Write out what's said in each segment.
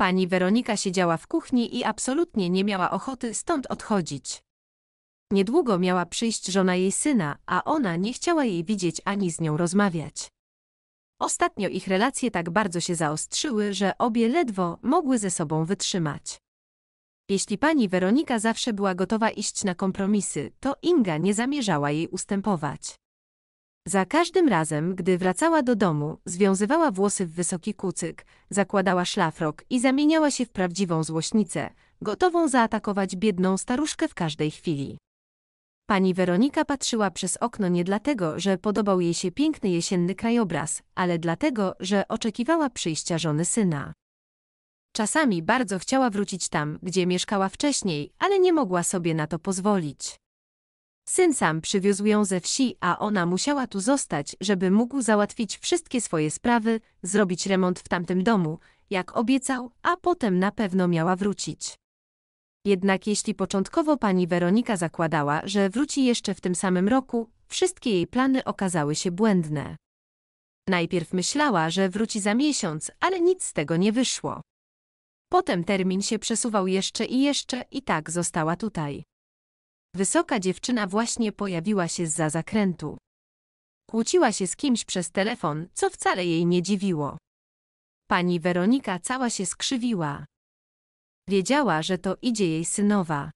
Pani Weronika siedziała w kuchni i absolutnie nie miała ochoty stąd odchodzić. Niedługo miała przyjść żona jej syna, a ona nie chciała jej widzieć ani z nią rozmawiać. Ostatnio ich relacje tak bardzo się zaostrzyły, że obie ledwo mogły ze sobą wytrzymać. Jeśli pani Weronika zawsze była gotowa iść na kompromisy, to Inga nie zamierzała jej ustępować. Za każdym razem, gdy wracała do domu, związywała włosy w wysoki kucyk, zakładała szlafrok i zamieniała się w prawdziwą złośnicę, gotową zaatakować biedną staruszkę w każdej chwili. Pani Weronika patrzyła przez okno nie dlatego, że podobał jej się piękny jesienny krajobraz, ale dlatego, że oczekiwała przyjścia żony syna. Czasami bardzo chciała wrócić tam, gdzie mieszkała wcześniej, ale nie mogła sobie na to pozwolić. Syn sam przywiózł ją ze wsi, a ona musiała tu zostać, żeby mógł załatwić wszystkie swoje sprawy, zrobić remont w tamtym domu, jak obiecał, a potem na pewno miała wrócić. Jednak jeśli początkowo pani Weronika zakładała, że wróci jeszcze w tym samym roku, wszystkie jej plany okazały się błędne. Najpierw myślała, że wróci za miesiąc, ale nic z tego nie wyszło. Potem termin się przesuwał jeszcze i jeszcze i tak została tutaj. Wysoka dziewczyna właśnie pojawiła się za zakrętu. Kłóciła się z kimś przez telefon, co wcale jej nie dziwiło. Pani Weronika cała się skrzywiła. Wiedziała, że to idzie jej synowa.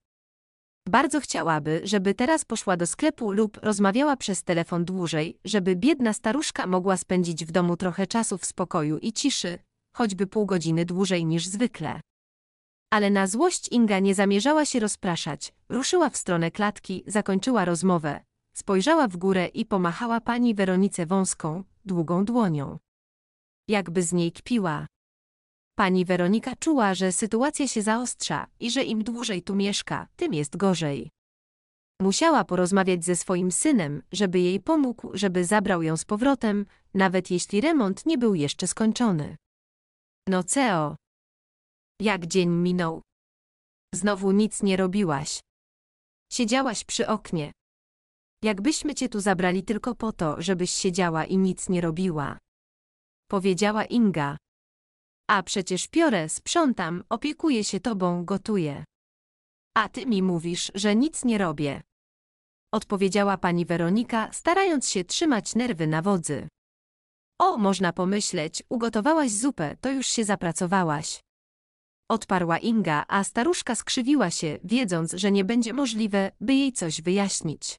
Bardzo chciałaby, żeby teraz poszła do sklepu lub rozmawiała przez telefon dłużej, żeby biedna staruszka mogła spędzić w domu trochę czasu w spokoju i ciszy, choćby pół godziny dłużej niż zwykle ale na złość Inga nie zamierzała się rozpraszać. Ruszyła w stronę klatki, zakończyła rozmowę. Spojrzała w górę i pomachała pani Weronice wąską, długą dłonią. Jakby z niej kpiła. Pani Weronika czuła, że sytuacja się zaostrza i że im dłużej tu mieszka, tym jest gorzej. Musiała porozmawiać ze swoim synem, żeby jej pomógł, żeby zabrał ją z powrotem, nawet jeśli remont nie był jeszcze skończony. No Ceo, jak dzień minął? Znowu nic nie robiłaś. Siedziałaś przy oknie. Jakbyśmy cię tu zabrali tylko po to, żebyś siedziała i nic nie robiła. Powiedziała Inga. A przecież piorę, sprzątam, opiekuję się tobą, gotuję. A ty mi mówisz, że nic nie robię. Odpowiedziała pani Weronika, starając się trzymać nerwy na wodzy. O, można pomyśleć, ugotowałaś zupę, to już się zapracowałaś. Odparła Inga, a staruszka skrzywiła się, wiedząc, że nie będzie możliwe, by jej coś wyjaśnić.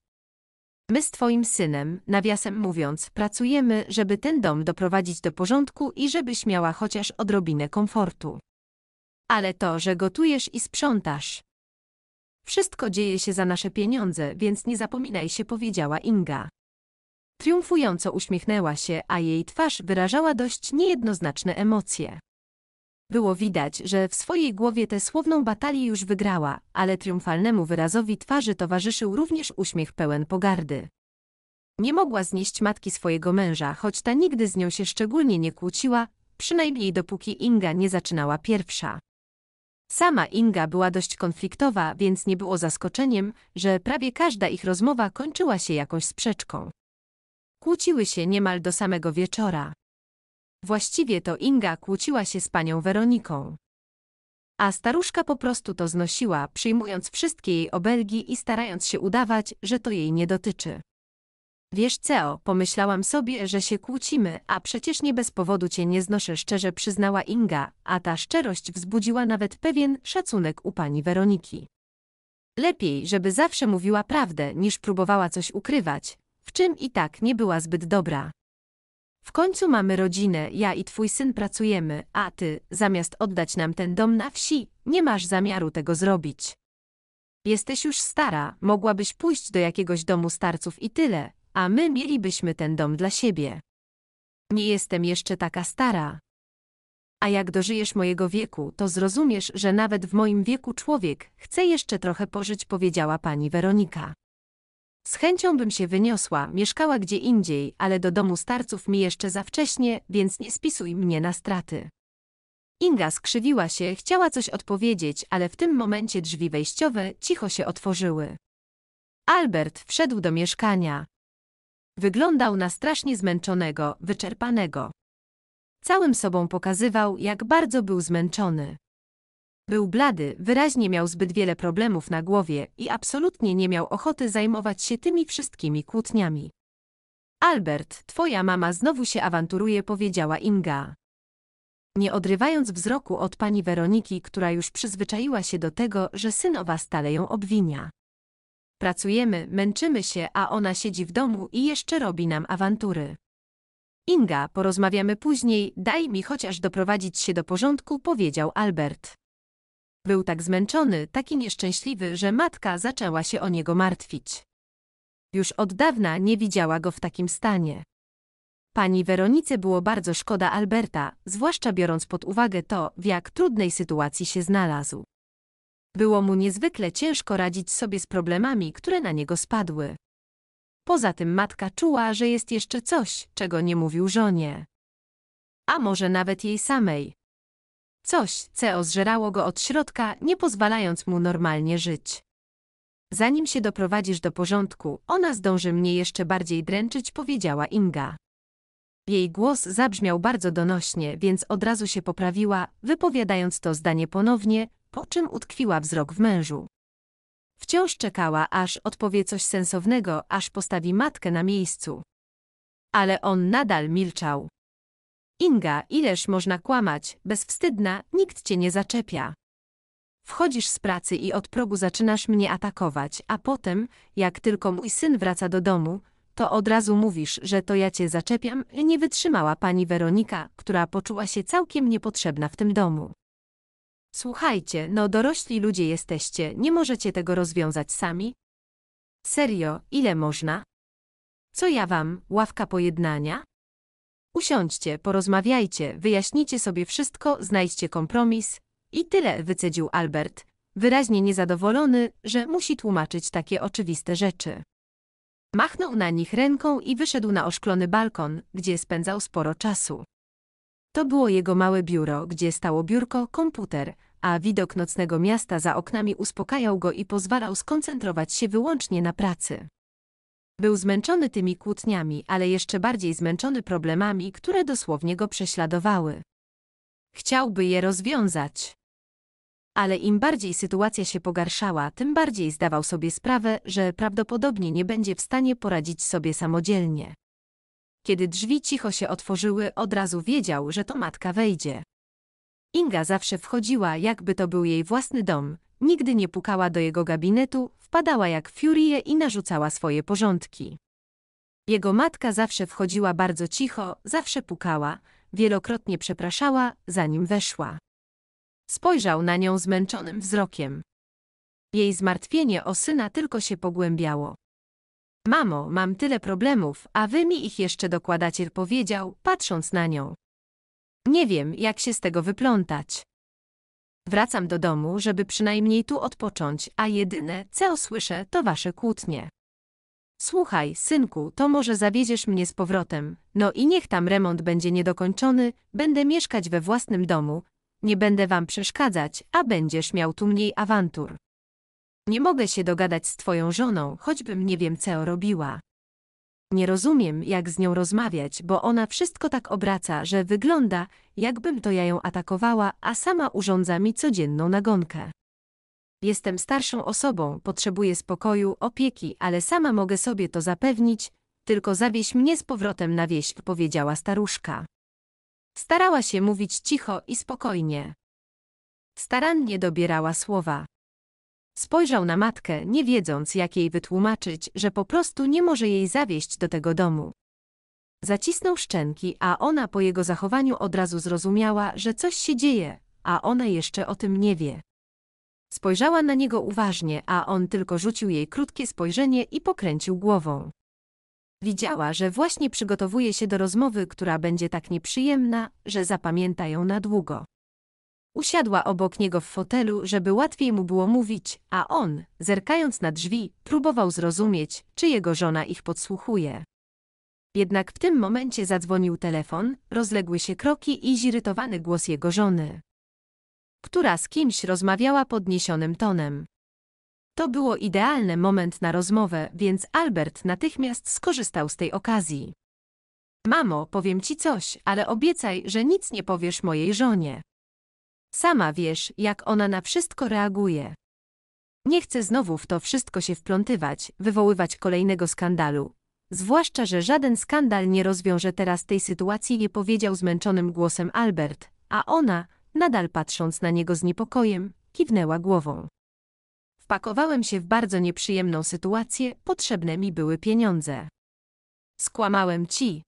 My z twoim synem, nawiasem mówiąc, pracujemy, żeby ten dom doprowadzić do porządku i żebyś miała chociaż odrobinę komfortu. Ale to, że gotujesz i sprzątasz. Wszystko dzieje się za nasze pieniądze, więc nie zapominaj się, powiedziała Inga. Triumfująco uśmiechnęła się, a jej twarz wyrażała dość niejednoznaczne emocje. Było widać, że w swojej głowie tę słowną batalię już wygrała, ale triumfalnemu wyrazowi twarzy towarzyszył również uśmiech pełen pogardy. Nie mogła znieść matki swojego męża, choć ta nigdy z nią się szczególnie nie kłóciła, przynajmniej dopóki Inga nie zaczynała pierwsza. Sama Inga była dość konfliktowa, więc nie było zaskoczeniem, że prawie każda ich rozmowa kończyła się jakąś sprzeczką. Kłóciły się niemal do samego wieczora. Właściwie to Inga kłóciła się z panią Weroniką. A staruszka po prostu to znosiła, przyjmując wszystkie jej obelgi i starając się udawać, że to jej nie dotyczy. Wiesz, Ceo, pomyślałam sobie, że się kłócimy, a przecież nie bez powodu cię nie znoszę, szczerze przyznała Inga, a ta szczerość wzbudziła nawet pewien szacunek u pani Weroniki. Lepiej, żeby zawsze mówiła prawdę, niż próbowała coś ukrywać, w czym i tak nie była zbyt dobra. W końcu mamy rodzinę, ja i twój syn pracujemy, a ty, zamiast oddać nam ten dom na wsi, nie masz zamiaru tego zrobić. Jesteś już stara, mogłabyś pójść do jakiegoś domu starców i tyle, a my mielibyśmy ten dom dla siebie. Nie jestem jeszcze taka stara. A jak dożyjesz mojego wieku, to zrozumiesz, że nawet w moim wieku człowiek chce jeszcze trochę pożyć, powiedziała pani Weronika. Z chęcią bym się wyniosła, mieszkała gdzie indziej, ale do domu starców mi jeszcze za wcześnie, więc nie spisuj mnie na straty. Inga skrzywiła się, chciała coś odpowiedzieć, ale w tym momencie drzwi wejściowe cicho się otworzyły. Albert wszedł do mieszkania. Wyglądał na strasznie zmęczonego, wyczerpanego. Całym sobą pokazywał, jak bardzo był zmęczony. Był blady, wyraźnie miał zbyt wiele problemów na głowie i absolutnie nie miał ochoty zajmować się tymi wszystkimi kłótniami. Albert, twoja mama znowu się awanturuje, powiedziała Inga. Nie odrywając wzroku od pani Weroniki, która już przyzwyczaiła się do tego, że synowa stale ją obwinia. Pracujemy, męczymy się, a ona siedzi w domu i jeszcze robi nam awantury. Inga, porozmawiamy później, daj mi chociaż doprowadzić się do porządku, powiedział Albert. Był tak zmęczony, taki nieszczęśliwy, że matka zaczęła się o niego martwić. Już od dawna nie widziała go w takim stanie. Pani Weronice było bardzo szkoda Alberta, zwłaszcza biorąc pod uwagę to, w jak trudnej sytuacji się znalazł. Było mu niezwykle ciężko radzić sobie z problemami, które na niego spadły. Poza tym matka czuła, że jest jeszcze coś, czego nie mówił żonie. A może nawet jej samej, Coś, co zżerało go od środka, nie pozwalając mu normalnie żyć. Zanim się doprowadzisz do porządku, ona zdąży mnie jeszcze bardziej dręczyć, powiedziała Inga. Jej głos zabrzmiał bardzo donośnie, więc od razu się poprawiła, wypowiadając to zdanie ponownie, po czym utkwiła wzrok w mężu. Wciąż czekała, aż odpowie coś sensownego, aż postawi matkę na miejscu. Ale on nadal milczał. Inga, ileż można kłamać, bezwstydna, nikt cię nie zaczepia. Wchodzisz z pracy i od progu zaczynasz mnie atakować, a potem, jak tylko mój syn wraca do domu, to od razu mówisz, że to ja cię zaczepiam, nie wytrzymała pani Weronika, która poczuła się całkiem niepotrzebna w tym domu. Słuchajcie, no dorośli ludzie jesteście, nie możecie tego rozwiązać sami? Serio, ile można? Co ja wam, ławka pojednania? Usiądźcie, porozmawiajcie, wyjaśnijcie sobie wszystko, znajdźcie kompromis. I tyle, wycedził Albert, wyraźnie niezadowolony, że musi tłumaczyć takie oczywiste rzeczy. Machnął na nich ręką i wyszedł na oszklony balkon, gdzie spędzał sporo czasu. To było jego małe biuro, gdzie stało biurko, komputer, a widok nocnego miasta za oknami uspokajał go i pozwalał skoncentrować się wyłącznie na pracy. Był zmęczony tymi kłótniami, ale jeszcze bardziej zmęczony problemami, które dosłownie go prześladowały. Chciałby je rozwiązać. Ale im bardziej sytuacja się pogarszała, tym bardziej zdawał sobie sprawę, że prawdopodobnie nie będzie w stanie poradzić sobie samodzielnie. Kiedy drzwi cicho się otworzyły, od razu wiedział, że to matka wejdzie. Inga zawsze wchodziła, jakby to był jej własny dom, Nigdy nie pukała do jego gabinetu, wpadała jak furie i narzucała swoje porządki. Jego matka zawsze wchodziła bardzo cicho, zawsze pukała, wielokrotnie przepraszała, zanim weszła. Spojrzał na nią zmęczonym wzrokiem. Jej zmartwienie o syna tylko się pogłębiało. Mamo, mam tyle problemów, a wy mi ich jeszcze dokładacie, powiedział, patrząc na nią. Nie wiem, jak się z tego wyplątać. Wracam do domu, żeby przynajmniej tu odpocząć, a jedyne, co słyszę, to wasze kłótnie. Słuchaj, synku, to może zawieziesz mnie z powrotem. No i niech tam remont będzie niedokończony, będę mieszkać we własnym domu, nie będę wam przeszkadzać, a będziesz miał tu mniej awantur. Nie mogę się dogadać z twoją żoną, choćbym nie wiem, co robiła. Nie rozumiem, jak z nią rozmawiać, bo ona wszystko tak obraca, że wygląda, jakbym to ja ją atakowała, a sama urządza mi codzienną nagonkę. Jestem starszą osobą, potrzebuję spokoju, opieki, ale sama mogę sobie to zapewnić, tylko zawieź mnie z powrotem na wieś, powiedziała staruszka. Starała się mówić cicho i spokojnie. Starannie dobierała słowa. Spojrzał na matkę, nie wiedząc jak jej wytłumaczyć, że po prostu nie może jej zawieść do tego domu. Zacisnął szczęki, a ona po jego zachowaniu od razu zrozumiała, że coś się dzieje, a ona jeszcze o tym nie wie. Spojrzała na niego uważnie, a on tylko rzucił jej krótkie spojrzenie i pokręcił głową. Widziała, że właśnie przygotowuje się do rozmowy, która będzie tak nieprzyjemna, że zapamięta ją na długo. Usiadła obok niego w fotelu, żeby łatwiej mu było mówić, a on, zerkając na drzwi, próbował zrozumieć, czy jego żona ich podsłuchuje. Jednak w tym momencie zadzwonił telefon, rozległy się kroki i zirytowany głos jego żony, która z kimś rozmawiała podniesionym tonem. To było idealny moment na rozmowę, więc Albert natychmiast skorzystał z tej okazji. Mamo, powiem ci coś, ale obiecaj, że nic nie powiesz mojej żonie. Sama wiesz, jak ona na wszystko reaguje. Nie chcę znowu w to wszystko się wplątywać, wywoływać kolejnego skandalu. Zwłaszcza, że żaden skandal nie rozwiąże teraz tej sytuacji, nie powiedział zmęczonym głosem Albert, a ona, nadal patrząc na niego z niepokojem, kiwnęła głową. Wpakowałem się w bardzo nieprzyjemną sytuację, potrzebne mi były pieniądze. Skłamałem ci.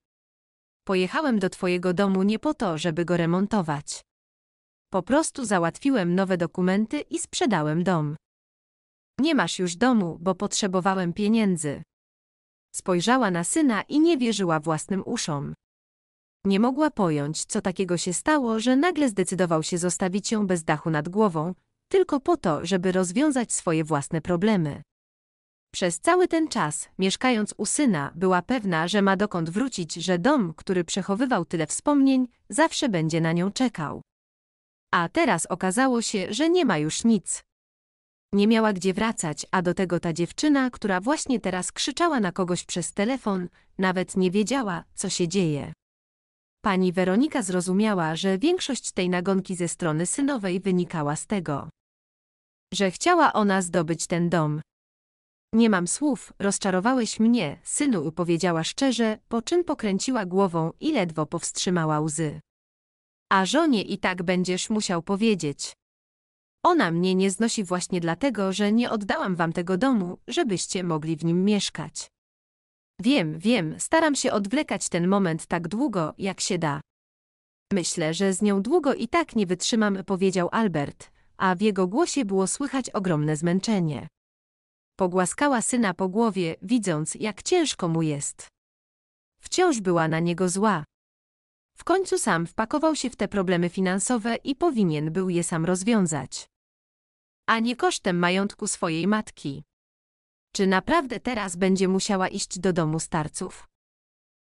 Pojechałem do twojego domu nie po to, żeby go remontować. Po prostu załatwiłem nowe dokumenty i sprzedałem dom. Nie masz już domu, bo potrzebowałem pieniędzy. Spojrzała na syna i nie wierzyła własnym uszom. Nie mogła pojąć, co takiego się stało, że nagle zdecydował się zostawić ją bez dachu nad głową, tylko po to, żeby rozwiązać swoje własne problemy. Przez cały ten czas, mieszkając u syna, była pewna, że ma dokąd wrócić, że dom, który przechowywał tyle wspomnień, zawsze będzie na nią czekał. A teraz okazało się, że nie ma już nic. Nie miała gdzie wracać, a do tego ta dziewczyna, która właśnie teraz krzyczała na kogoś przez telefon, nawet nie wiedziała, co się dzieje. Pani Weronika zrozumiała, że większość tej nagonki ze strony synowej wynikała z tego, że chciała ona zdobyć ten dom. Nie mam słów, rozczarowałeś mnie, synu, powiedziała szczerze, po czym pokręciła głową i ledwo powstrzymała łzy. A żonie i tak będziesz musiał powiedzieć. Ona mnie nie znosi właśnie dlatego, że nie oddałam wam tego domu, żebyście mogli w nim mieszkać. Wiem, wiem, staram się odwlekać ten moment tak długo, jak się da. Myślę, że z nią długo i tak nie wytrzymam, powiedział Albert, a w jego głosie było słychać ogromne zmęczenie. Pogłaskała syna po głowie, widząc, jak ciężko mu jest. Wciąż była na niego zła. W końcu sam wpakował się w te problemy finansowe i powinien był je sam rozwiązać. A nie kosztem majątku swojej matki. Czy naprawdę teraz będzie musiała iść do domu starców?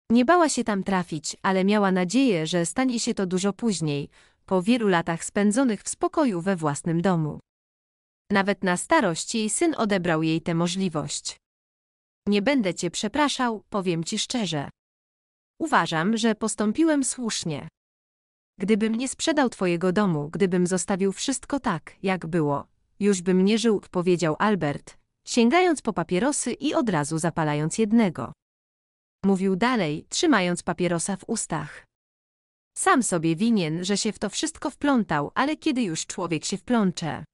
Nie bała się tam trafić, ale miała nadzieję, że stanie się to dużo później, po wielu latach spędzonych w spokoju we własnym domu. Nawet na starość jej syn odebrał jej tę możliwość. Nie będę cię przepraszał, powiem ci szczerze. Uważam, że postąpiłem słusznie. Gdybym nie sprzedał twojego domu, gdybym zostawił wszystko tak, jak było, już bym nie żył, powiedział Albert, sięgając po papierosy i od razu zapalając jednego. Mówił dalej, trzymając papierosa w ustach. Sam sobie winien, że się w to wszystko wplątał, ale kiedy już człowiek się wplącze,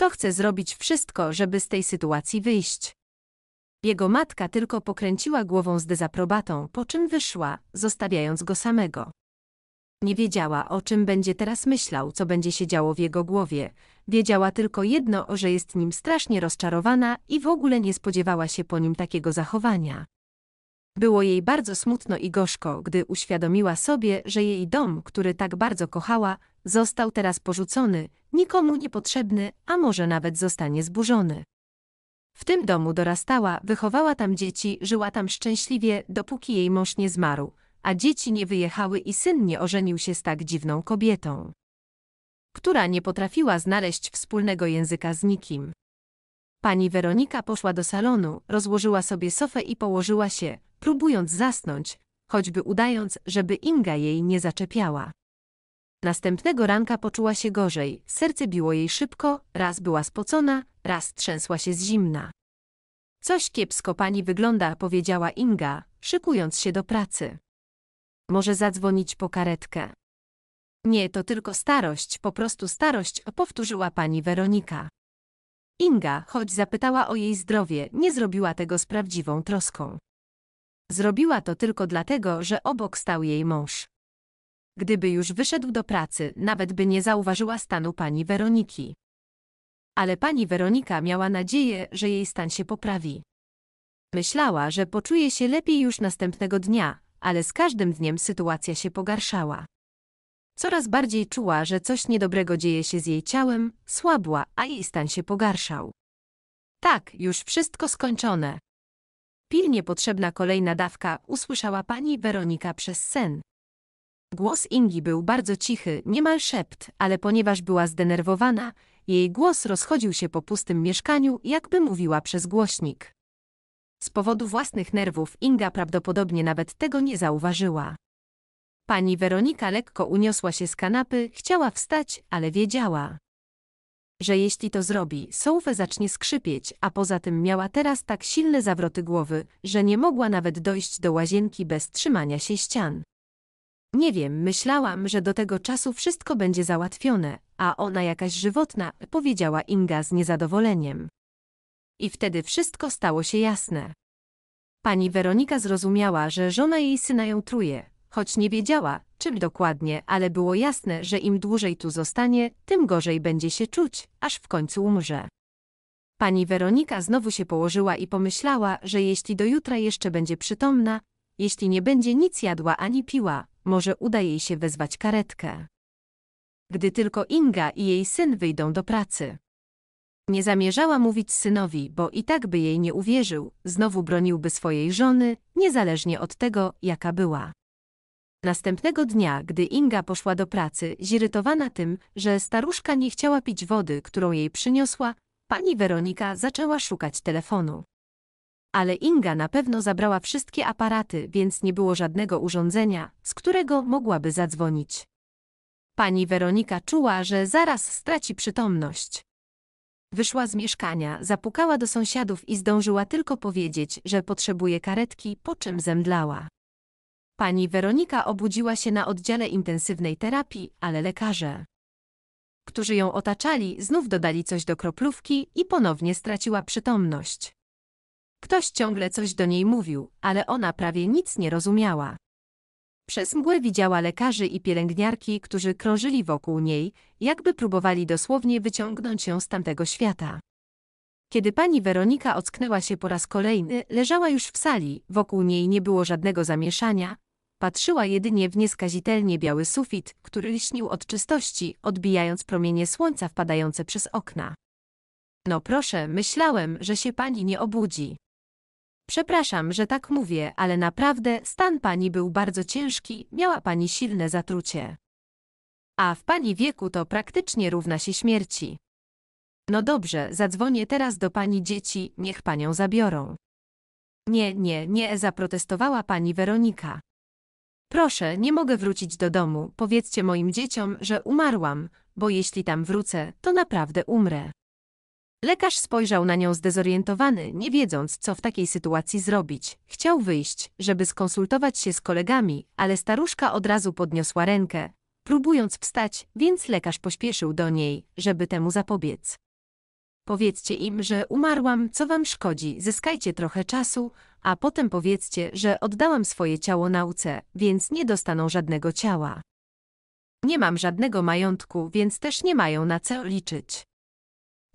to chce zrobić wszystko, żeby z tej sytuacji wyjść. Jego matka tylko pokręciła głową z dezaprobatą, po czym wyszła, zostawiając go samego. Nie wiedziała, o czym będzie teraz myślał, co będzie się działo w jego głowie. Wiedziała tylko jedno, że jest nim strasznie rozczarowana i w ogóle nie spodziewała się po nim takiego zachowania. Było jej bardzo smutno i gorzko, gdy uświadomiła sobie, że jej dom, który tak bardzo kochała, został teraz porzucony, nikomu niepotrzebny, a może nawet zostanie zburzony. W tym domu dorastała, wychowała tam dzieci, żyła tam szczęśliwie, dopóki jej mąż nie zmarł, a dzieci nie wyjechały i syn nie ożenił się z tak dziwną kobietą, która nie potrafiła znaleźć wspólnego języka z nikim. Pani Weronika poszła do salonu, rozłożyła sobie sofę i położyła się, próbując zasnąć, choćby udając, żeby Inga jej nie zaczepiała. Następnego ranka poczuła się gorzej, serce biło jej szybko, raz była spocona, raz trzęsła się z zimna. Coś kiepsko pani wygląda, powiedziała Inga, szykując się do pracy. Może zadzwonić po karetkę. Nie, to tylko starość, po prostu starość, powtórzyła pani Weronika. Inga, choć zapytała o jej zdrowie, nie zrobiła tego z prawdziwą troską. Zrobiła to tylko dlatego, że obok stał jej mąż. Gdyby już wyszedł do pracy, nawet by nie zauważyła stanu pani Weroniki. Ale pani Weronika miała nadzieję, że jej stan się poprawi. Myślała, że poczuje się lepiej już następnego dnia, ale z każdym dniem sytuacja się pogarszała. Coraz bardziej czuła, że coś niedobrego dzieje się z jej ciałem, słabła, a jej stan się pogarszał. Tak, już wszystko skończone. Pilnie potrzebna kolejna dawka usłyszała pani Weronika przez sen. Głos Ingi był bardzo cichy, niemal szept, ale ponieważ była zdenerwowana, jej głos rozchodził się po pustym mieszkaniu, jakby mówiła przez głośnik. Z powodu własnych nerwów Inga prawdopodobnie nawet tego nie zauważyła. Pani Weronika lekko uniosła się z kanapy, chciała wstać, ale wiedziała, że jeśli to zrobi, sołfę zacznie skrzypieć, a poza tym miała teraz tak silne zawroty głowy, że nie mogła nawet dojść do łazienki bez trzymania się ścian. Nie wiem, myślałam, że do tego czasu wszystko będzie załatwione, a ona jakaś żywotna, powiedziała Inga z niezadowoleniem. I wtedy wszystko stało się jasne. Pani Weronika zrozumiała, że żona jej syna ją truje, choć nie wiedziała, czym dokładnie, ale było jasne, że im dłużej tu zostanie, tym gorzej będzie się czuć, aż w końcu umrze. Pani Weronika znowu się położyła i pomyślała, że jeśli do jutra jeszcze będzie przytomna, jeśli nie będzie nic jadła ani piła, może uda jej się wezwać karetkę. Gdy tylko Inga i jej syn wyjdą do pracy. Nie zamierzała mówić synowi, bo i tak by jej nie uwierzył, znowu broniłby swojej żony, niezależnie od tego, jaka była. Następnego dnia, gdy Inga poszła do pracy, zirytowana tym, że staruszka nie chciała pić wody, którą jej przyniosła, pani Weronika zaczęła szukać telefonu ale Inga na pewno zabrała wszystkie aparaty, więc nie było żadnego urządzenia, z którego mogłaby zadzwonić. Pani Weronika czuła, że zaraz straci przytomność. Wyszła z mieszkania, zapukała do sąsiadów i zdążyła tylko powiedzieć, że potrzebuje karetki, po czym zemdlała. Pani Weronika obudziła się na oddziale intensywnej terapii, ale lekarze, którzy ją otaczali, znów dodali coś do kroplówki i ponownie straciła przytomność. Ktoś ciągle coś do niej mówił, ale ona prawie nic nie rozumiała. Przez mgłę widziała lekarzy i pielęgniarki, którzy krążyli wokół niej, jakby próbowali dosłownie wyciągnąć ją z tamtego świata. Kiedy pani Weronika ocknęła się po raz kolejny, leżała już w sali, wokół niej nie było żadnego zamieszania, patrzyła jedynie w nieskazitelnie biały sufit, który lśnił od czystości, odbijając promienie słońca wpadające przez okna. No proszę, myślałem, że się pani nie obudzi. Przepraszam, że tak mówię, ale naprawdę stan pani był bardzo ciężki, miała pani silne zatrucie. A w pani wieku to praktycznie równa się śmierci. No dobrze, zadzwonię teraz do pani dzieci, niech panią zabiorą. Nie, nie, nie, zaprotestowała pani Weronika. Proszę, nie mogę wrócić do domu, powiedzcie moim dzieciom, że umarłam, bo jeśli tam wrócę, to naprawdę umrę. Lekarz spojrzał na nią zdezorientowany, nie wiedząc, co w takiej sytuacji zrobić. Chciał wyjść, żeby skonsultować się z kolegami, ale staruszka od razu podniosła rękę, próbując wstać, więc lekarz pośpieszył do niej, żeby temu zapobiec. Powiedzcie im, że umarłam, co wam szkodzi, zyskajcie trochę czasu, a potem powiedzcie, że oddałam swoje ciało nauce, więc nie dostaną żadnego ciała. Nie mam żadnego majątku, więc też nie mają na co liczyć.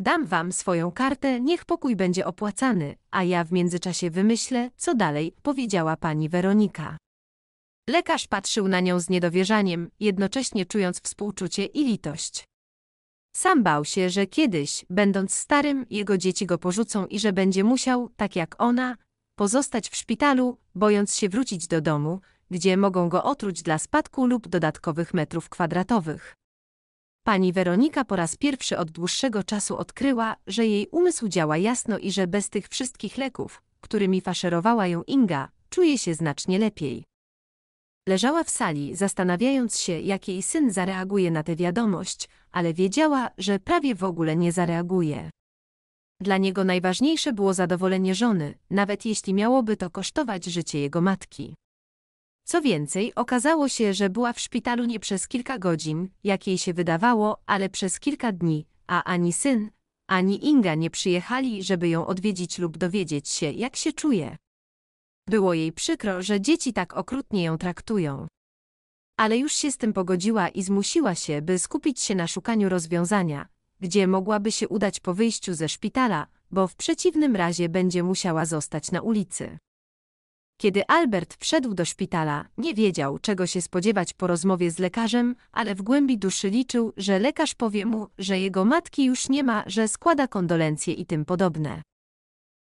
Dam wam swoją kartę, niech pokój będzie opłacany, a ja w międzyczasie wymyślę, co dalej, powiedziała pani Weronika. Lekarz patrzył na nią z niedowierzaniem, jednocześnie czując współczucie i litość. Sam bał się, że kiedyś, będąc starym, jego dzieci go porzucą i że będzie musiał, tak jak ona, pozostać w szpitalu, bojąc się wrócić do domu, gdzie mogą go otruć dla spadku lub dodatkowych metrów kwadratowych. Pani Weronika po raz pierwszy od dłuższego czasu odkryła, że jej umysł działa jasno i że bez tych wszystkich leków, którymi faszerowała ją Inga, czuje się znacznie lepiej. Leżała w sali, zastanawiając się, jak jej syn zareaguje na tę wiadomość, ale wiedziała, że prawie w ogóle nie zareaguje. Dla niego najważniejsze było zadowolenie żony, nawet jeśli miałoby to kosztować życie jego matki. Co więcej, okazało się, że była w szpitalu nie przez kilka godzin, jak jej się wydawało, ale przez kilka dni, a ani syn, ani Inga nie przyjechali, żeby ją odwiedzić lub dowiedzieć się, jak się czuje. Było jej przykro, że dzieci tak okrutnie ją traktują. Ale już się z tym pogodziła i zmusiła się, by skupić się na szukaniu rozwiązania, gdzie mogłaby się udać po wyjściu ze szpitala, bo w przeciwnym razie będzie musiała zostać na ulicy. Kiedy Albert wszedł do szpitala, nie wiedział, czego się spodziewać po rozmowie z lekarzem, ale w głębi duszy liczył, że lekarz powie mu, że jego matki już nie ma, że składa kondolencje i tym podobne.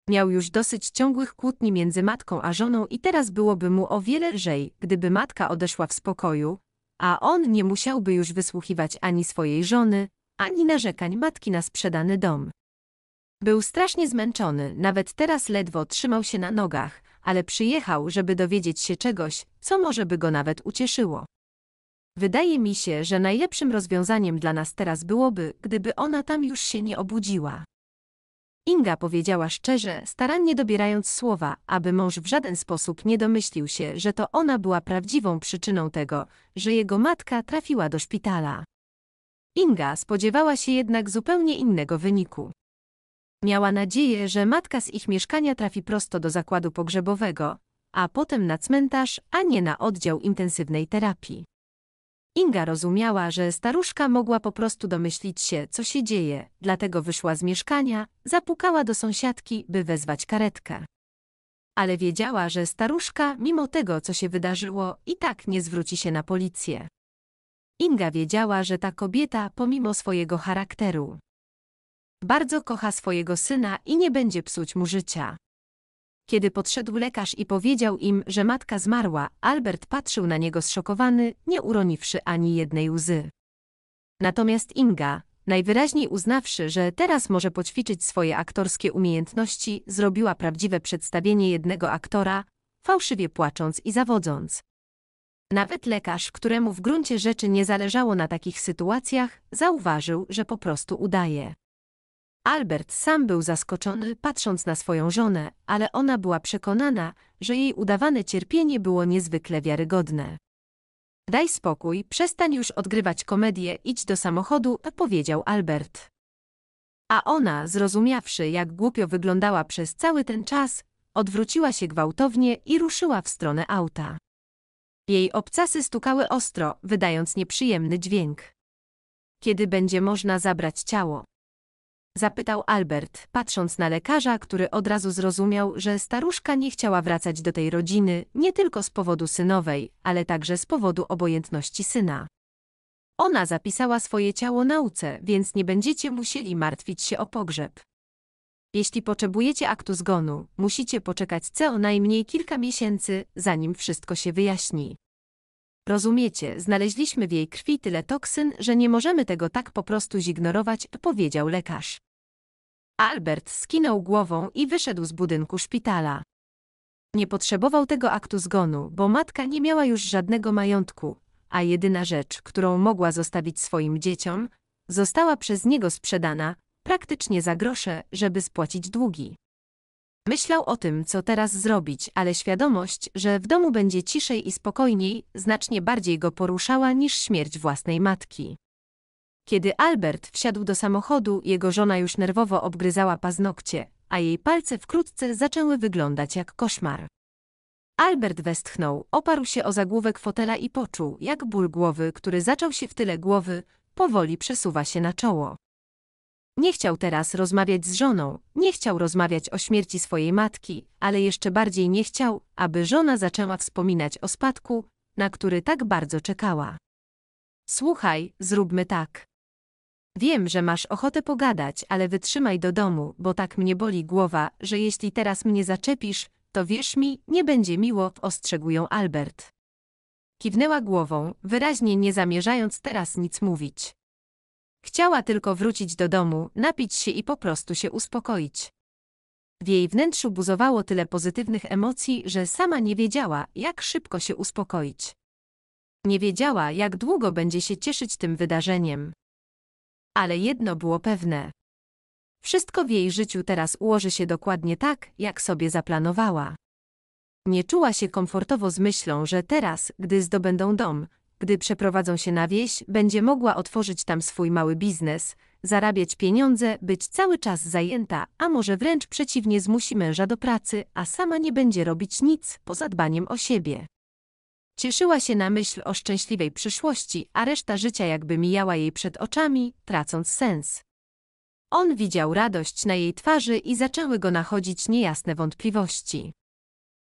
Miał już dosyć ciągłych kłótni między matką a żoną i teraz byłoby mu o wiele lżej, gdyby matka odeszła w spokoju, a on nie musiałby już wysłuchiwać ani swojej żony, ani narzekań matki na sprzedany dom. Był strasznie zmęczony, nawet teraz ledwo trzymał się na nogach, ale przyjechał, żeby dowiedzieć się czegoś, co może by go nawet ucieszyło. Wydaje mi się, że najlepszym rozwiązaniem dla nas teraz byłoby, gdyby ona tam już się nie obudziła. Inga powiedziała szczerze, starannie dobierając słowa, aby mąż w żaden sposób nie domyślił się, że to ona była prawdziwą przyczyną tego, że jego matka trafiła do szpitala. Inga spodziewała się jednak zupełnie innego wyniku. Miała nadzieję, że matka z ich mieszkania trafi prosto do zakładu pogrzebowego, a potem na cmentarz, a nie na oddział intensywnej terapii. Inga rozumiała, że staruszka mogła po prostu domyślić się, co się dzieje, dlatego wyszła z mieszkania, zapukała do sąsiadki, by wezwać karetkę. Ale wiedziała, że staruszka, mimo tego, co się wydarzyło, i tak nie zwróci się na policję. Inga wiedziała, że ta kobieta, pomimo swojego charakteru, bardzo kocha swojego syna i nie będzie psuć mu życia. Kiedy podszedł lekarz i powiedział im, że matka zmarła, Albert patrzył na niego zszokowany, nie uroniwszy ani jednej łzy. Natomiast Inga, najwyraźniej uznawszy, że teraz może poćwiczyć swoje aktorskie umiejętności, zrobiła prawdziwe przedstawienie jednego aktora, fałszywie płacząc i zawodząc. Nawet lekarz, któremu w gruncie rzeczy nie zależało na takich sytuacjach, zauważył, że po prostu udaje. Albert sam był zaskoczony, patrząc na swoją żonę, ale ona była przekonana, że jej udawane cierpienie było niezwykle wiarygodne. Daj spokój, przestań już odgrywać komedię, idź do samochodu, powiedział Albert. A ona, zrozumiawszy, jak głupio wyglądała przez cały ten czas, odwróciła się gwałtownie i ruszyła w stronę auta. Jej obcasy stukały ostro, wydając nieprzyjemny dźwięk. Kiedy będzie można zabrać ciało? Zapytał Albert, patrząc na lekarza, który od razu zrozumiał, że staruszka nie chciała wracać do tej rodziny, nie tylko z powodu synowej, ale także z powodu obojętności syna. Ona zapisała swoje ciało nauce, więc nie będziecie musieli martwić się o pogrzeb. Jeśli potrzebujecie aktu zgonu, musicie poczekać co najmniej kilka miesięcy, zanim wszystko się wyjaśni. Rozumiecie, znaleźliśmy w jej krwi tyle toksyn, że nie możemy tego tak po prostu zignorować, powiedział lekarz. Albert skinął głową i wyszedł z budynku szpitala. Nie potrzebował tego aktu zgonu, bo matka nie miała już żadnego majątku, a jedyna rzecz, którą mogła zostawić swoim dzieciom, została przez niego sprzedana, praktycznie za grosze, żeby spłacić długi. Myślał o tym, co teraz zrobić, ale świadomość, że w domu będzie ciszej i spokojniej, znacznie bardziej go poruszała niż śmierć własnej matki. Kiedy Albert wsiadł do samochodu, jego żona już nerwowo obgryzała paznokcie, a jej palce wkrótce zaczęły wyglądać jak koszmar. Albert westchnął, oparł się o zagłówek fotela i poczuł, jak ból głowy, który zaczął się w tyle głowy, powoli przesuwa się na czoło. Nie chciał teraz rozmawiać z żoną, nie chciał rozmawiać o śmierci swojej matki, ale jeszcze bardziej nie chciał, aby żona zaczęła wspominać o spadku, na który tak bardzo czekała. Słuchaj, zróbmy tak. Wiem, że masz ochotę pogadać, ale wytrzymaj do domu, bo tak mnie boli głowa, że jeśli teraz mnie zaczepisz, to wierz mi, nie będzie miło, ostrzegł ją Albert. Kiwnęła głową, wyraźnie nie zamierzając teraz nic mówić. Chciała tylko wrócić do domu, napić się i po prostu się uspokoić. W jej wnętrzu buzowało tyle pozytywnych emocji, że sama nie wiedziała, jak szybko się uspokoić. Nie wiedziała, jak długo będzie się cieszyć tym wydarzeniem. Ale jedno było pewne. Wszystko w jej życiu teraz ułoży się dokładnie tak, jak sobie zaplanowała. Nie czuła się komfortowo z myślą, że teraz, gdy zdobędą dom, gdy przeprowadzą się na wieś, będzie mogła otworzyć tam swój mały biznes, zarabiać pieniądze, być cały czas zajęta, a może wręcz przeciwnie zmusi męża do pracy, a sama nie będzie robić nic poza dbaniem o siebie. Cieszyła się na myśl o szczęśliwej przyszłości, a reszta życia jakby mijała jej przed oczami, tracąc sens. On widział radość na jej twarzy i zaczęły go nachodzić niejasne wątpliwości.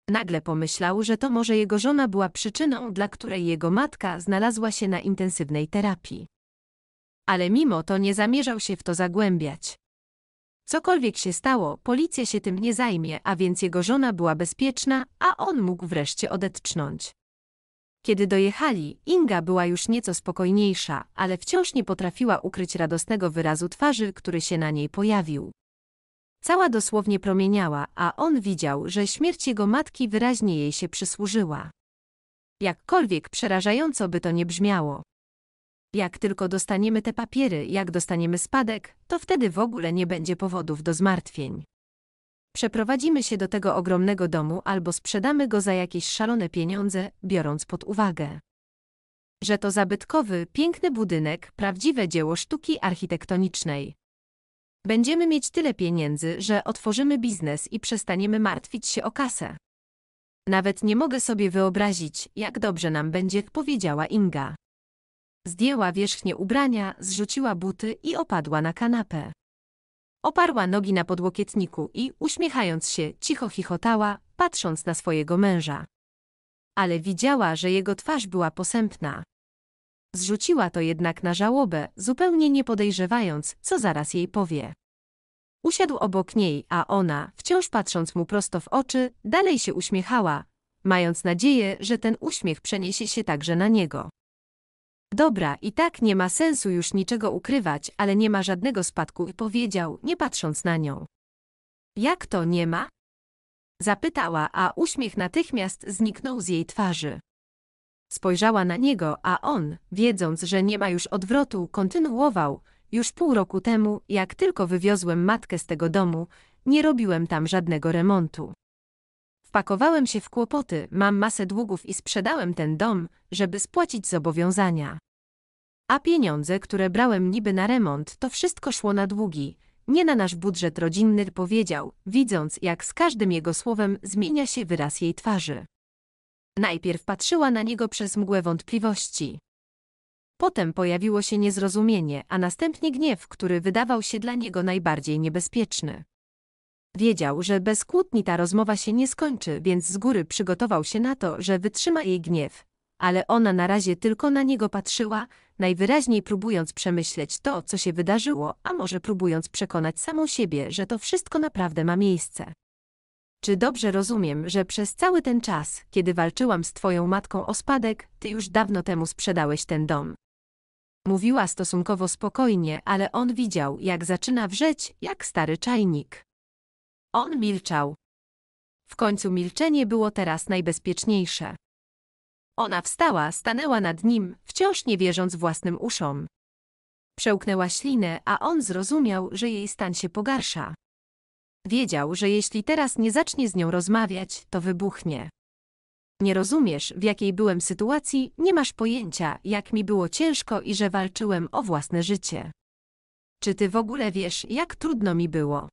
Nagle pomyślał, że to może jego żona była przyczyną, dla której jego matka znalazła się na intensywnej terapii. Ale mimo to nie zamierzał się w to zagłębiać. Cokolwiek się stało, policja się tym nie zajmie, a więc jego żona była bezpieczna, a on mógł wreszcie odetchnąć. Kiedy dojechali, Inga była już nieco spokojniejsza, ale wciąż nie potrafiła ukryć radosnego wyrazu twarzy, który się na niej pojawił. Cała dosłownie promieniała, a on widział, że śmierć jego matki wyraźnie jej się przysłużyła. Jakkolwiek przerażająco by to nie brzmiało. Jak tylko dostaniemy te papiery, jak dostaniemy spadek, to wtedy w ogóle nie będzie powodów do zmartwień. Przeprowadzimy się do tego ogromnego domu albo sprzedamy go za jakieś szalone pieniądze, biorąc pod uwagę, że to zabytkowy, piękny budynek, prawdziwe dzieło sztuki architektonicznej. Będziemy mieć tyle pieniędzy, że otworzymy biznes i przestaniemy martwić się o kasę. Nawet nie mogę sobie wyobrazić, jak dobrze nam będzie, powiedziała Inga. Zdjęła wierzchnię ubrania, zrzuciła buty i opadła na kanapę. Oparła nogi na podłokietniku i, uśmiechając się, cicho chichotała, patrząc na swojego męża. Ale widziała, że jego twarz była posępna. Zrzuciła to jednak na żałobę, zupełnie nie podejrzewając, co zaraz jej powie. Usiadł obok niej, a ona, wciąż patrząc mu prosto w oczy, dalej się uśmiechała, mając nadzieję, że ten uśmiech przeniesie się także na niego. Dobra, i tak nie ma sensu już niczego ukrywać, ale nie ma żadnego spadku, powiedział, nie patrząc na nią. Jak to nie ma? Zapytała, a uśmiech natychmiast zniknął z jej twarzy. Spojrzała na niego, a on, wiedząc, że nie ma już odwrotu, kontynuował. Już pół roku temu, jak tylko wywiozłem matkę z tego domu, nie robiłem tam żadnego remontu. Wpakowałem się w kłopoty, mam masę długów i sprzedałem ten dom, żeby spłacić zobowiązania. A pieniądze, które brałem niby na remont, to wszystko szło na długi, nie na nasz budżet rodzinny, powiedział, widząc jak z każdym jego słowem zmienia się wyraz jej twarzy. Najpierw patrzyła na niego przez mgłę wątpliwości. Potem pojawiło się niezrozumienie, a następnie gniew, który wydawał się dla niego najbardziej niebezpieczny. Wiedział, że bez kłótni ta rozmowa się nie skończy, więc z góry przygotował się na to, że wytrzyma jej gniew, ale ona na razie tylko na niego patrzyła, najwyraźniej próbując przemyśleć to, co się wydarzyło, a może próbując przekonać samą siebie, że to wszystko naprawdę ma miejsce. Czy dobrze rozumiem, że przez cały ten czas, kiedy walczyłam z twoją matką o spadek, ty już dawno temu sprzedałeś ten dom? Mówiła stosunkowo spokojnie, ale on widział, jak zaczyna wrzeć, jak stary czajnik. On milczał. W końcu milczenie było teraz najbezpieczniejsze. Ona wstała, stanęła nad nim, wciąż nie wierząc własnym uszom. Przełknęła ślinę, a on zrozumiał, że jej stan się pogarsza. Wiedział, że jeśli teraz nie zacznie z nią rozmawiać, to wybuchnie. Nie rozumiesz, w jakiej byłem sytuacji, nie masz pojęcia, jak mi było ciężko i że walczyłem o własne życie. Czy ty w ogóle wiesz, jak trudno mi było?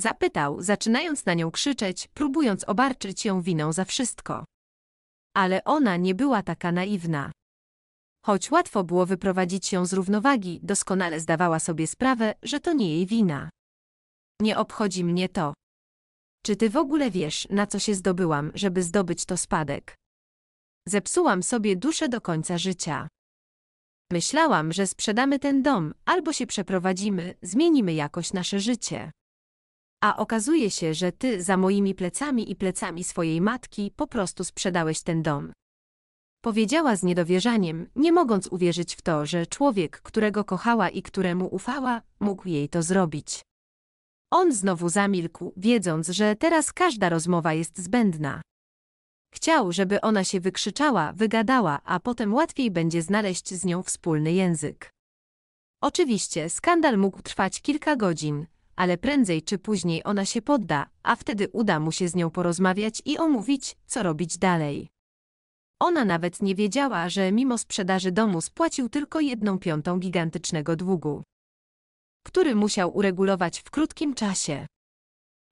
Zapytał, zaczynając na nią krzyczeć, próbując obarczyć ją winą za wszystko. Ale ona nie była taka naiwna. Choć łatwo było wyprowadzić ją z równowagi, doskonale zdawała sobie sprawę, że to nie jej wina. Nie obchodzi mnie to. Czy ty w ogóle wiesz, na co się zdobyłam, żeby zdobyć to spadek? Zepsułam sobie duszę do końca życia. Myślałam, że sprzedamy ten dom, albo się przeprowadzimy, zmienimy jakoś nasze życie. A okazuje się, że ty za moimi plecami i plecami swojej matki po prostu sprzedałeś ten dom. Powiedziała z niedowierzaniem, nie mogąc uwierzyć w to, że człowiek, którego kochała i któremu ufała, mógł jej to zrobić. On znowu zamilkł, wiedząc, że teraz każda rozmowa jest zbędna. Chciał, żeby ona się wykrzyczała, wygadała, a potem łatwiej będzie znaleźć z nią wspólny język. Oczywiście skandal mógł trwać kilka godzin, ale prędzej czy później ona się podda, a wtedy uda mu się z nią porozmawiać i omówić, co robić dalej. Ona nawet nie wiedziała, że mimo sprzedaży domu spłacił tylko jedną piątą gigantycznego długu który musiał uregulować w krótkim czasie.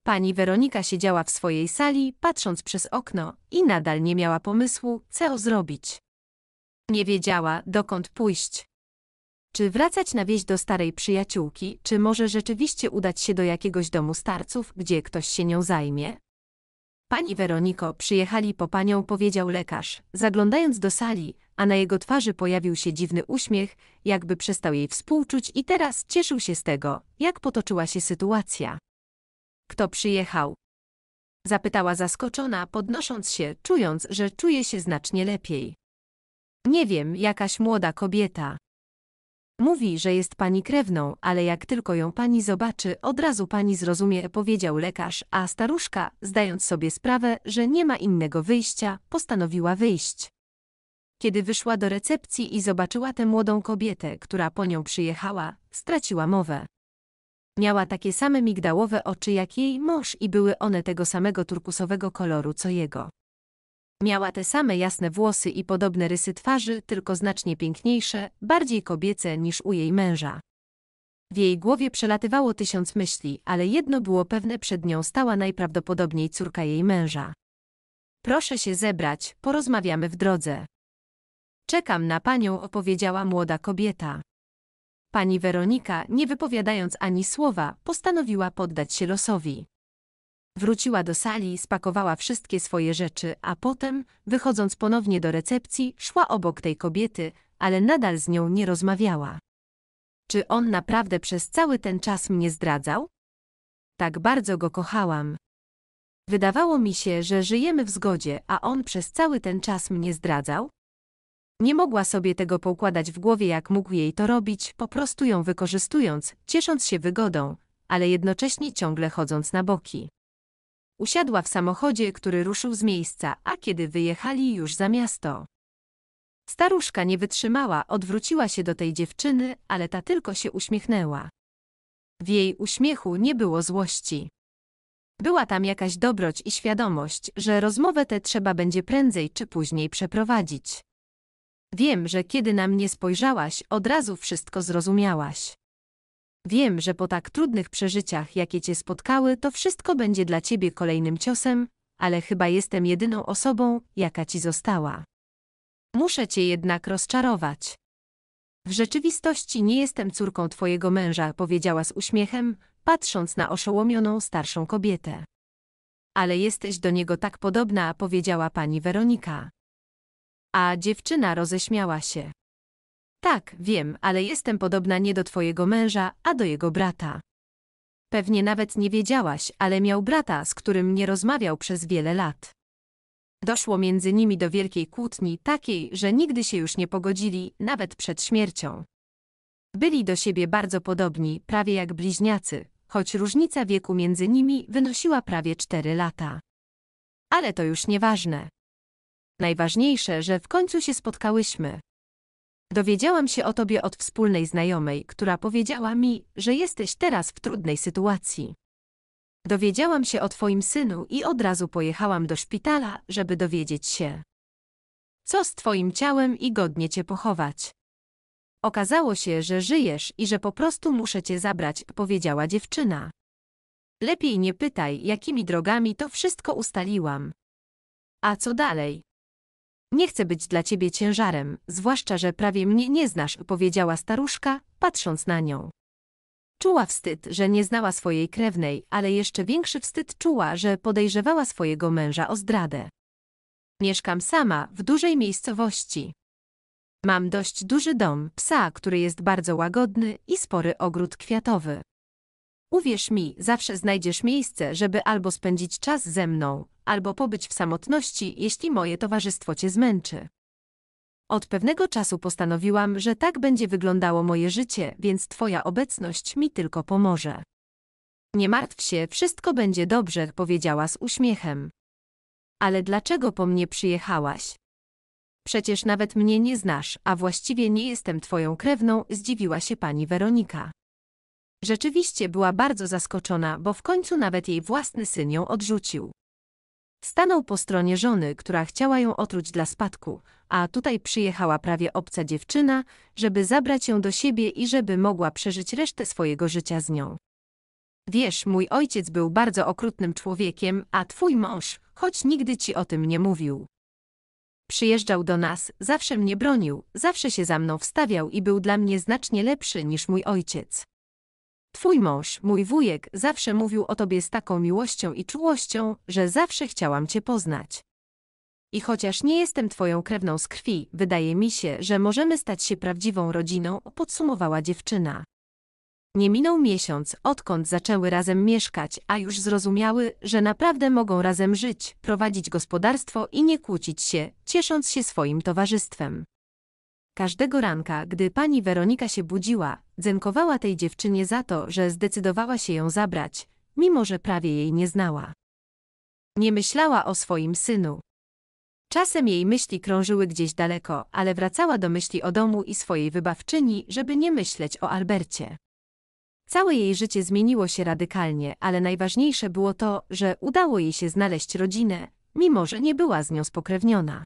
Pani Weronika siedziała w swojej sali, patrząc przez okno i nadal nie miała pomysłu, co zrobić. Nie wiedziała, dokąd pójść. Czy wracać na wieś do starej przyjaciółki, czy może rzeczywiście udać się do jakiegoś domu starców, gdzie ktoś się nią zajmie? Pani Weroniko, przyjechali po panią, powiedział lekarz, zaglądając do sali, a na jego twarzy pojawił się dziwny uśmiech, jakby przestał jej współczuć i teraz cieszył się z tego, jak potoczyła się sytuacja. Kto przyjechał? Zapytała zaskoczona, podnosząc się, czując, że czuje się znacznie lepiej. Nie wiem, jakaś młoda kobieta. Mówi, że jest pani krewną, ale jak tylko ją pani zobaczy, od razu pani zrozumie, powiedział lekarz, a staruszka, zdając sobie sprawę, że nie ma innego wyjścia, postanowiła wyjść. Kiedy wyszła do recepcji i zobaczyła tę młodą kobietę, która po nią przyjechała, straciła mowę. Miała takie same migdałowe oczy jak jej mąż i były one tego samego turkusowego koloru co jego. Miała te same jasne włosy i podobne rysy twarzy, tylko znacznie piękniejsze, bardziej kobiece niż u jej męża. W jej głowie przelatywało tysiąc myśli, ale jedno było pewne przed nią stała najprawdopodobniej córka jej męża. Proszę się zebrać, porozmawiamy w drodze. Czekam na panią, opowiedziała młoda kobieta. Pani Weronika, nie wypowiadając ani słowa, postanowiła poddać się losowi. Wróciła do sali, spakowała wszystkie swoje rzeczy, a potem, wychodząc ponownie do recepcji, szła obok tej kobiety, ale nadal z nią nie rozmawiała. Czy on naprawdę przez cały ten czas mnie zdradzał? Tak bardzo go kochałam. Wydawało mi się, że żyjemy w zgodzie, a on przez cały ten czas mnie zdradzał? Nie mogła sobie tego poukładać w głowie, jak mógł jej to robić, po prostu ją wykorzystując, ciesząc się wygodą, ale jednocześnie ciągle chodząc na boki. Usiadła w samochodzie, który ruszył z miejsca, a kiedy wyjechali już za miasto. Staruszka nie wytrzymała, odwróciła się do tej dziewczyny, ale ta tylko się uśmiechnęła. W jej uśmiechu nie było złości. Była tam jakaś dobroć i świadomość, że rozmowę tę trzeba będzie prędzej czy później przeprowadzić. Wiem, że kiedy na mnie spojrzałaś, od razu wszystko zrozumiałaś. Wiem, że po tak trudnych przeżyciach, jakie cię spotkały, to wszystko będzie dla ciebie kolejnym ciosem, ale chyba jestem jedyną osobą, jaka ci została. Muszę cię jednak rozczarować. W rzeczywistości nie jestem córką twojego męża, powiedziała z uśmiechem, patrząc na oszołomioną starszą kobietę. Ale jesteś do niego tak podobna, powiedziała pani Weronika a dziewczyna roześmiała się. Tak, wiem, ale jestem podobna nie do twojego męża, a do jego brata. Pewnie nawet nie wiedziałaś, ale miał brata, z którym nie rozmawiał przez wiele lat. Doszło między nimi do wielkiej kłótni, takiej, że nigdy się już nie pogodzili, nawet przed śmiercią. Byli do siebie bardzo podobni, prawie jak bliźniacy, choć różnica wieku między nimi wynosiła prawie cztery lata. Ale to już nieważne. Najważniejsze, że w końcu się spotkałyśmy. Dowiedziałam się o tobie od wspólnej znajomej, która powiedziała mi, że jesteś teraz w trudnej sytuacji. Dowiedziałam się o twoim synu i od razu pojechałam do szpitala, żeby dowiedzieć się. Co z twoim ciałem i godnie cię pochować? Okazało się, że żyjesz i że po prostu muszę cię zabrać, powiedziała dziewczyna. Lepiej nie pytaj, jakimi drogami to wszystko ustaliłam. A co dalej? Nie chcę być dla ciebie ciężarem, zwłaszcza, że prawie mnie nie znasz, powiedziała staruszka, patrząc na nią. Czuła wstyd, że nie znała swojej krewnej, ale jeszcze większy wstyd czuła, że podejrzewała swojego męża o zdradę. Mieszkam sama, w dużej miejscowości. Mam dość duży dom, psa, który jest bardzo łagodny i spory ogród kwiatowy. Uwierz mi, zawsze znajdziesz miejsce, żeby albo spędzić czas ze mną, albo pobyć w samotności, jeśli moje towarzystwo cię zmęczy. Od pewnego czasu postanowiłam, że tak będzie wyglądało moje życie, więc twoja obecność mi tylko pomoże. Nie martw się, wszystko będzie dobrze, powiedziała z uśmiechem. Ale dlaczego po mnie przyjechałaś? Przecież nawet mnie nie znasz, a właściwie nie jestem twoją krewną, zdziwiła się pani Weronika. Rzeczywiście była bardzo zaskoczona, bo w końcu nawet jej własny syn ją odrzucił. Stanął po stronie żony, która chciała ją otruć dla spadku, a tutaj przyjechała prawie obca dziewczyna, żeby zabrać ją do siebie i żeby mogła przeżyć resztę swojego życia z nią. Wiesz, mój ojciec był bardzo okrutnym człowiekiem, a twój mąż, choć nigdy ci o tym nie mówił. Przyjeżdżał do nas, zawsze mnie bronił, zawsze się za mną wstawiał i był dla mnie znacznie lepszy niż mój ojciec. Twój mąż, mój wujek, zawsze mówił o tobie z taką miłością i czułością, że zawsze chciałam cię poznać. I chociaż nie jestem twoją krewną z krwi, wydaje mi się, że możemy stać się prawdziwą rodziną, podsumowała dziewczyna. Nie minął miesiąc, odkąd zaczęły razem mieszkać, a już zrozumiały, że naprawdę mogą razem żyć, prowadzić gospodarstwo i nie kłócić się, ciesząc się swoim towarzystwem. Każdego ranka, gdy pani Weronika się budziła, Dzenkowała tej dziewczynie za to, że zdecydowała się ją zabrać, mimo że prawie jej nie znała. Nie myślała o swoim synu. Czasem jej myśli krążyły gdzieś daleko, ale wracała do myśli o domu i swojej wybawczyni, żeby nie myśleć o Albercie. Całe jej życie zmieniło się radykalnie, ale najważniejsze było to, że udało jej się znaleźć rodzinę, mimo że nie była z nią spokrewniona.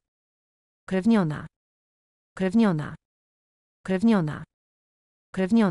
Krewniona. Krewniona. Krewniona krewnią